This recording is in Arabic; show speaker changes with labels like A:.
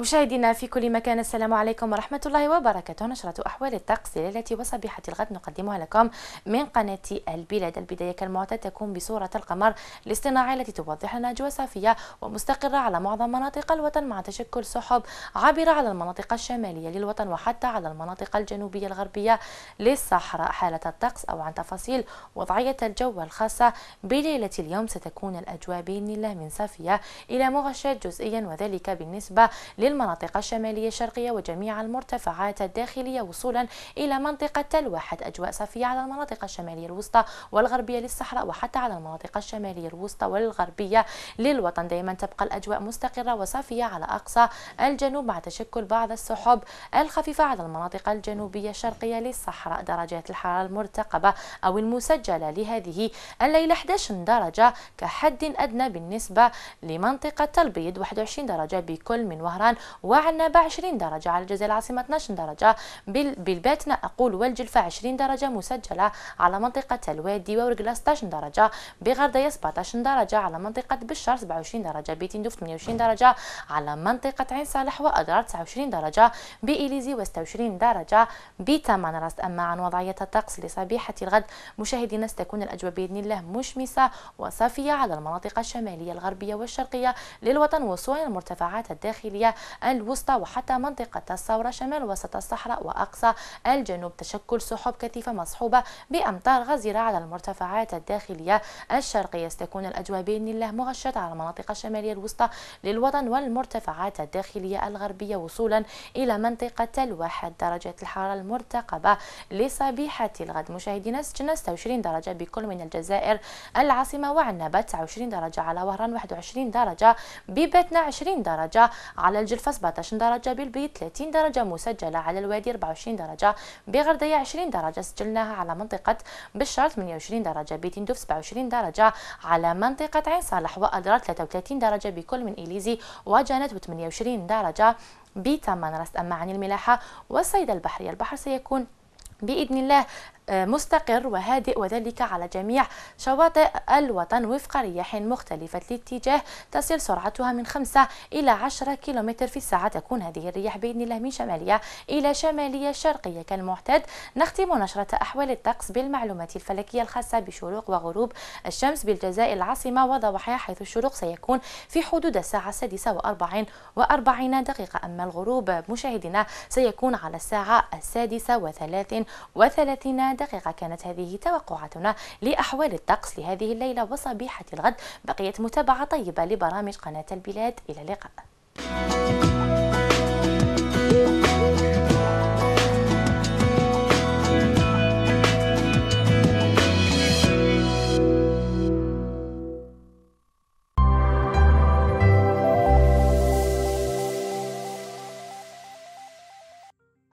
A: مشاهدينا في كل مكان السلام عليكم ورحمة الله وبركاته نشرة أحوال الطقس ليلة وصبيحة الغد نقدمها لكم من قناة البلاد البداية كالمعتاد تكون بصورة القمر الاصطناعي التي توضح لنا أجواء صافية ومستقرة على معظم مناطق الوطن مع تشكل سحب عابرة على المناطق الشمالية للوطن وحتى على المناطق الجنوبية الغربية للصحراء حالة الطقس أو عن تفاصيل وضعية الجو الخاصة بليلة اليوم ستكون الأجواء بإذن الله من صافية إلى مغشاة جزئيا وذلك بالنسبة للمناطق الشمالية الشرقية وجميع المرتفعات الداخلية وصولا إلى منطقة الواحد أجواء صافية على المناطق الشمالية الوسطى والغربية للصحراء وحتى على المناطق الشمالية الوسطى والغربية للوطن دائما تبقى الأجواء مستقرة وصافية على أقصى الجنوب مع تشكل بعض السحب الخفيفة على المناطق الجنوبية الشرقية للصحراء درجات الحرارة المرتقبة أو المسجلة لهذه الليلة 11 درجة كحد أدنى بالنسبة لمنطقة البيض 21 درجة بكل من وهران وعنبة 20 درجة على الجزيرة العاصمة 12 درجة بالباتنا أقول والجلفة 20 درجة مسجلة على منطقة الوادي وورقلا 16 درجة بغردية 17 درجة على منطقة بشار 27 درجة بيتندوف 28 درجة على منطقة عين صالح وأدرار 29 درجة بإليزي و 26 درجة بثمن راس أما عن وضعية الطقس لصبيحة الغد مشاهدينا ستكون الأجواء بإذن الله مشمسة وصافية على المناطق الشمالية الغربية والشرقية للوطن وصولا المرتفعات الداخلية الوسطى وحتى منطقة الثورة شمال وسط الصحراء وأقصى الجنوب تشكل سحب كثيفة مصحوبة بأمطار غزيرة على المرتفعات الداخلية الشرقية ستكون الأجواء بإذن الله مغشة على المناطق الشمالية الوسطى للوطن والمرتفعات الداخلية الغربية وصولا إلى منطقة الواحد درجة الحرارة المرتقبة لصبيحة الغد مشاهدينا سجنا 26 درجة بكل من الجزائر العاصمة وعنبة 29 درجة على وهران 21 درجة ببتنا 20 درجة على الجنوب سجل الفاس 17 درجة بالبيض 30 درجة مسجلة على الوادي 24 درجة بغردية 20 درجة سجلناها على منطقة بشار 28 درجة بتندوف 27 درجة على منطقة عين صالح وأدرار 33 درجة بكل من إليزي وجانت 28 درجة بثمن راس أما عن الملاحة والصيد البحري البحر سيكون بإذن الله آه، مستقر وهادئ وذلك على جميع شواطئ الوطن وفق رياح مختلفة الاتجاه تصل سرعتها من 5 إلى 10 كيلومتر في الساعة تكون هذه الرياح بإذن الله من شمالية إلى شمالية شرقية كالمعتاد نختم نشرة أحوال الطقس بالمعلومات الفلكية الخاصة بشروق وغروب الشمس بالجزائر العاصمة وضواحيها حيث الشروق سيكون في حدود الساعة السادسة وأربعين وأربعين دقيقة أما الغروب مشاهدينا سيكون على الساعة السادسة وثلاث وثلاثين دقيقة كانت هذه توقعاتنا لأحوال الطقس لهذه الليلة وصبيحة الغد بقيت متابعة طيبة لبرامج قناة البلاد إلى اللقاء